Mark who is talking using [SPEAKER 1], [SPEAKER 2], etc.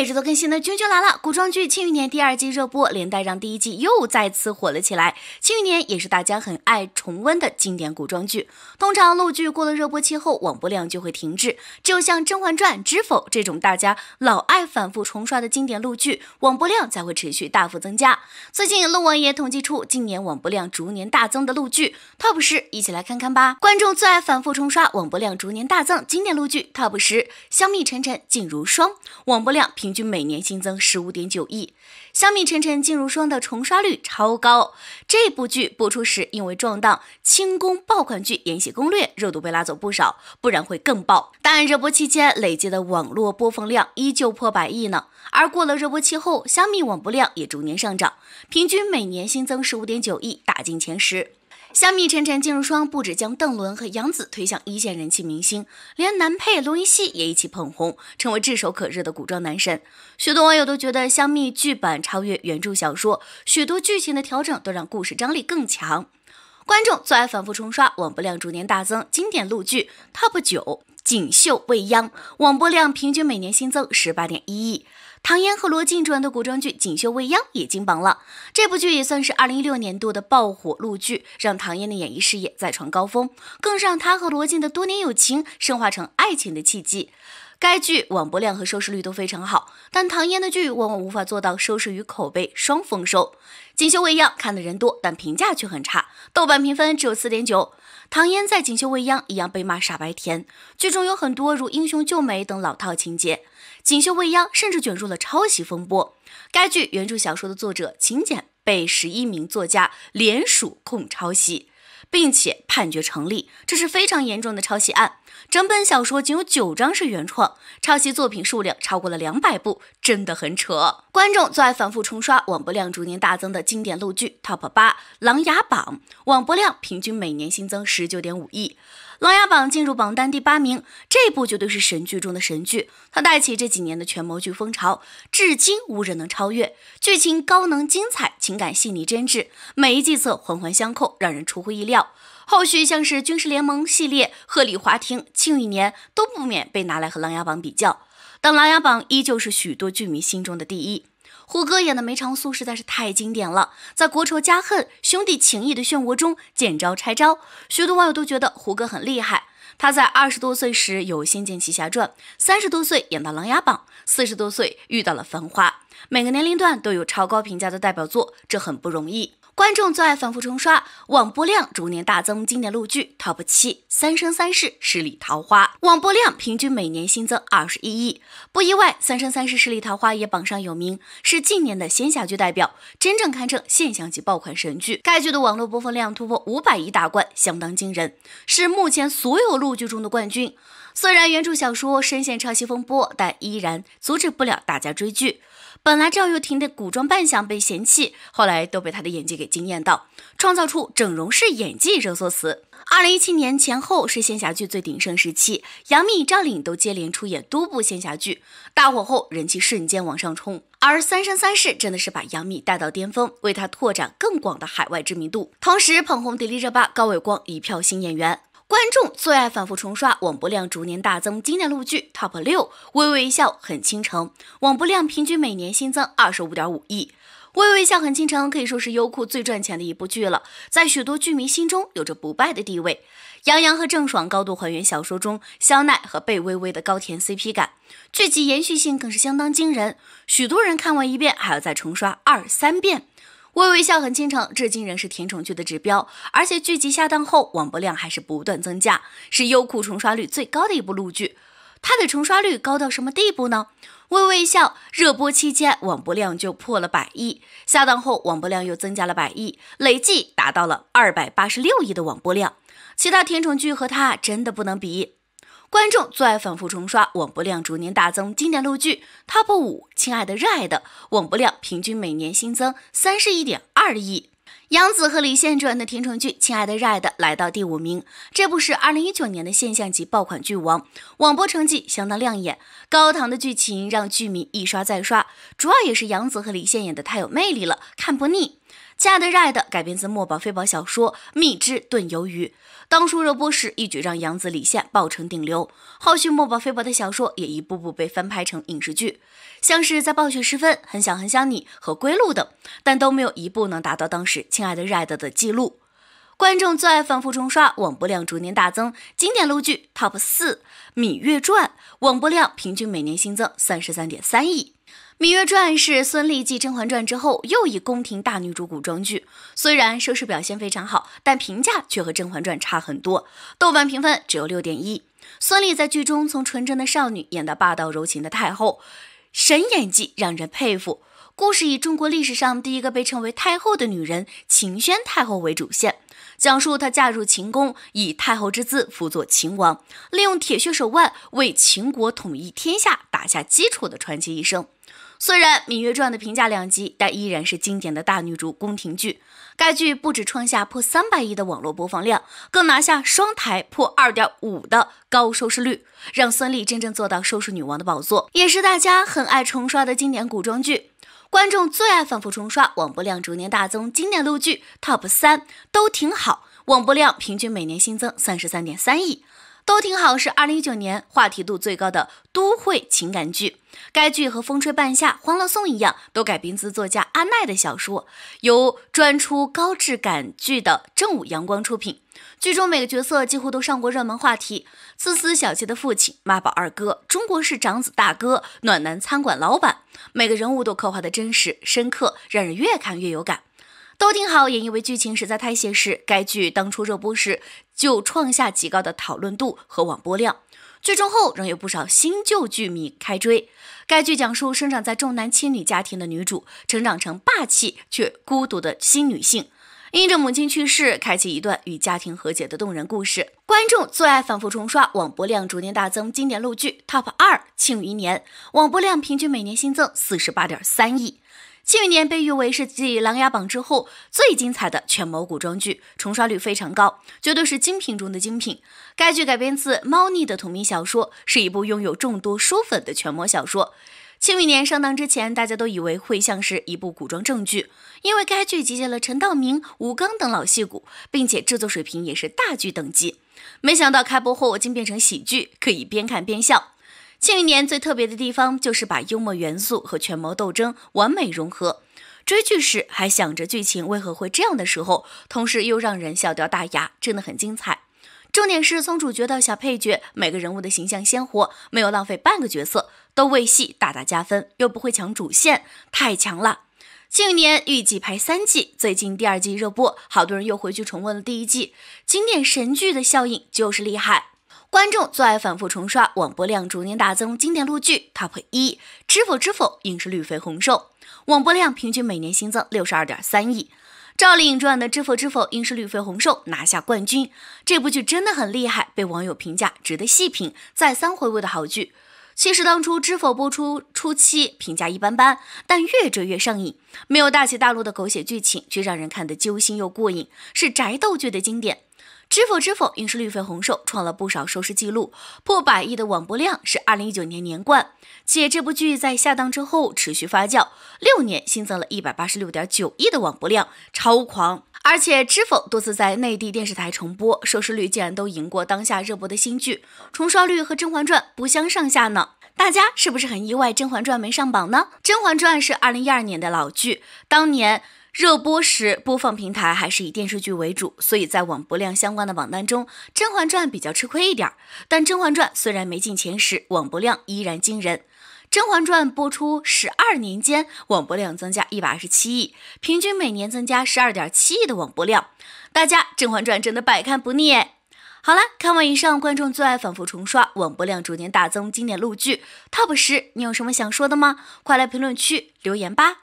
[SPEAKER 1] 每周都更新的君君来了，古装剧《庆余年》第二季热播，连带让第一季又再次火了起来。《庆余年》也是大家很爱重温的经典古装剧。通常陆剧过了热播期后，网播量就会停滞，只有像《甄嬛传》《知否》这种大家老爱反复重刷的经典陆剧，网播量才会持续大幅增加。最近陆王爷统计出今年网播量逐年大增的陆剧 TOP 十，一起来看看吧。观众最爱反复重刷，网播量逐年大增，经典陆剧 TOP 十：香蜜沉沉烬如霜，网播量平。平均每年新增十五点九亿，《香蜜沉沉烬如霜》的重刷率超高。这部剧播出时因为撞档轻功爆款剧《延禧攻略》，热度被拉走不少，不然会更爆。但热播期间累计的网络播放量依旧破百亿呢。而过了热播期后，香蜜网播量也逐年上涨，平均每年新增十五点九亿，打进前十。《香蜜沉沉烬如霜》不止将邓伦和杨紫推向一线人气明星，连男配龙云熙也一起捧红，成为炙手可热的古装男神。许多网友都觉得《香蜜》剧版超越原著小说，许多剧情的调整都让故事张力更强。观众最爱反复冲刷，网播量逐年大增。经典陆剧 TOP 九，《锦绣未央》网播量平均每年新增十八点一亿。唐嫣和罗晋主演的古装剧《锦绣未央》也金榜了。这部剧也算是二零一六年度的爆火陆剧，让唐嫣的演艺事业再创高峰，更让她和罗晋的多年友情升华成爱情的契机。该剧网播量和收视率都非常好，但唐嫣的剧往往无法做到收视与口碑双丰收。《锦绣未央》看的人多，但评价却很差，豆瓣评分只有四点九。唐嫣在《锦绣未央》一样被骂傻白甜，剧中有很多如英雄救美等老套情节。《锦绣未央》甚至卷入了抄袭风波，该剧原著小说的作者秦简被十一名作家联手控抄袭，并且判决成立，这是非常严重的抄袭案。整本小说仅有九章是原创，抄袭作品数量超过了两百部，真的很扯。观众最爱反复冲刷、网播量逐年大增的经典陆剧 TOP 八，《琅琊榜》网播量平均每年新增十九点五亿。《琅琊榜》进入榜单第八名，这部绝对是神剧中的神剧。它带起这几年的权谋剧风潮，至今无人能超越。剧情高能精彩，情感细腻真挚，每一计策环环相扣，让人出乎意料。后续像是《军事联盟》系列、《鹤唳华亭》、《庆余年》都不免被拿来和《琅琊榜》比较，但《琅琊榜》依旧是许多剧迷心中的第一。胡歌演的梅长苏实在是太经典了，在国仇家恨、兄弟情谊的漩涡中见招拆招，许多网友都觉得胡歌很厉害。他在二十多岁时有《仙剑奇侠传》，三十多岁演到《琅琊榜》，四十多岁遇到了《繁花》，每个年龄段都有超高评价的代表作，这很不容易。观众最爱反复重刷，网播量逐年大增。经典陆剧《TOP 七》《三生三世十里桃花》网播量平均每年新增二十一亿，不意外，《三生三世十里桃花》也榜上有名，是近年的仙侠剧代表，真正堪称现象级爆款神剧。该剧的网络播放量突破五百亿大关，相当惊人，是目前所有陆剧中的冠军。虽然原著小说深陷抄袭风波，但依然阻止不了大家追剧。本来赵又廷的古装扮相被嫌弃，后来都被他的演技给惊艳到，创造出整容式演技热搜词。二零一七年前后是仙侠剧最鼎盛时期，杨幂、赵丽颖都接连出演多部仙侠剧，大火后人气瞬间往上冲。而《三生三世》真的是把杨幂带到巅峰，为她拓展更广的海外知名度，同时捧红迪丽热巴、高伟光一票新演员。观众最爱反复重刷，网播量逐年大增。经典陆剧 top 六，《微微一笑很倾城》网播量平均每年新增二十五点五亿。《微微一笑很倾城》可以说是优酷最赚钱的一部剧了，在许多剧迷心中有着不败的地位。杨洋和郑爽高度还原小说中肖奈和贝微微的高甜 CP 感，剧集延续性更是相当惊人。许多人看完一遍还要再重刷二三遍。《微微一笑很倾城》至今仍是甜宠剧的指标，而且剧集下档后网播量还是不断增加，是优酷重刷率最高的一部陆剧。它的重刷率高到什么地步呢？《微微一笑》热播期间网播量就破了百亿，下档后网播量又增加了百亿，累计达到了二百八十六亿的网播量，其他甜宠剧和它真的不能比。观众最爱反复重刷，网播量逐年大增，经典陆剧 top 五，《亲爱的热爱的》网播量平均每年新增三十一点二亿。杨紫和李现主演的甜宠剧《亲爱的热爱的》来到第五名，这部是二零一九年的现象级爆款剧王，网播成绩相当亮眼。高糖的剧情让剧迷一刷再刷，主要也是杨紫和李现演的太有魅力了，看不腻。《亲爱的，热爱的》改编自墨宝非宝小说《蜜汁炖鱿鱼》，当初热播时，一举让杨紫、李现爆成顶流。后续墨宝非宝的小说也一步步被翻拍成影视剧，像是在暴雪时分、很想很想你和归路等，但都没有一部能达到当时《亲爱的，热爱的》的记录。观众最爱反复冲刷，网播量逐年大增，经典路剧 TOP 四，《芈月传》网播量平均每年新增三十三点三亿。《芈月传》是孙俪继《甄嬛传》之后又一宫廷大女主古装剧，虽然收视表现非常好，但评价却和《甄嬛传》差很多，豆瓣评分只有六点一。孙俪在剧中从纯真的少女演到霸道柔情的太后，神演技让人佩服。故事以中国历史上第一个被称为太后的女人秦宣太后为主线，讲述她嫁入秦宫，以太后之姿辅佐秦王，利用铁血手腕为秦国统一天下打下基础的传奇一生。虽然《芈月传》的评价两极，但依然是经典的大女主宫廷剧。该剧不止创下破三百亿的网络播放量，更拿下双台破二点五的高收视率，让孙俪真正做到收视女王的宝座，也是大家很爱重刷的经典古装剧。观众最爱反复重刷，网播量逐年大增，经典录剧 Top 三都挺好，网播量平均每年新增三十三点三亿。都挺好，是二零一九年话题度最高的都会情感剧。该剧和《风吹半夏》《欢乐颂》一样，都改编自作家阿奈的小说，由专出高质感剧的正午阳光出品。剧中每个角色几乎都上过热门话题，自私小气的父亲，妈宝二哥，中国式长子大哥，暖男餐馆老板，每个人物都刻画的真实深刻，让人越看越有感。都挺好，也因为剧情实在太现实。该剧当初热播时就创下极高的讨论度和网播量，剧终后仍有不少新旧剧迷开追。该剧讲述生长在重男轻女家庭的女主，成长成霸气却孤独的新女性，因着母亲去世，开启一段与家庭和解的动人故事。观众最爱反复重刷，网播量逐年大增，经典陆剧 TOP 二《庆余年》，网播量平均每年新增四十八点三亿。《庆余年》被誉为是继《琅琊榜》之后最精彩的权谋古装剧，重刷率非常高，绝对是精品中的精品。该剧改编自猫腻的同名小说，是一部拥有众多书粉的权谋小说。《庆余年》上档之前，大家都以为会像是一部古装正剧，因为该剧集结了陈道明、吴刚等老戏骨，并且制作水平也是大剧等级。没想到开播后竟变成喜剧，可以边看边笑。庆余年最特别的地方就是把幽默元素和权谋斗争完美融合。追剧时还想着剧情为何会这样的时候，同时又让人笑掉大牙，真的很精彩。重点是从主角到小配角，每个人物的形象鲜活，没有浪费半个角色，都为戏大大加分，又不会抢主线，太强了。庆余年预计拍三季，最近第二季热播，好多人又回去重温了第一季，经典神剧的效应就是厉害。观众最爱反复重刷，网播量逐年大增，经典陆剧 top 一，《知否知否》应是绿肥红瘦，网播量平均每年新增六十二点三亿。赵丽颖主演的《知否知否》应是绿肥红瘦拿下冠军，这部剧真的很厉害，被网友评价值得细品、再三回味的好剧。其实当初《知否》播出初期评价一般般，但越追越上瘾，没有大起大落的狗血剧情，却让人看得揪心又过瘾，是宅斗剧的经典。《知否知否》应是绿肥红瘦，创了不少收视记录，破百亿的网播量是二零一九年年冠，且这部剧在下档之后持续发酵，六年新增了一百八十六点九亿的网播量，超狂！而且《知否》多次在内地电视台重播，收视率竟然都赢过当下热播的新剧，重刷率和《甄嬛传》不相上下呢。大家是不是很意外《甄嬛传》没上榜呢？《甄嬛传》是二零一二年的老剧，当年。热播时，播放平台还是以电视剧为主，所以在网播量相关的榜单中，《甄嬛传》比较吃亏一点儿。但《甄嬛传》虽然没进前十，网播量依然惊人。《甄嬛传》播出十二年间，网播量增加一百二十七亿，平均每年增加十二点七亿的网播量。大家，《甄嬛传》真的百看不腻耶！好了，看完以上观众最爱反复重刷、网播量逐年大增经典陆剧 TOP 十，你有什么想说的吗？快来评论区留言吧！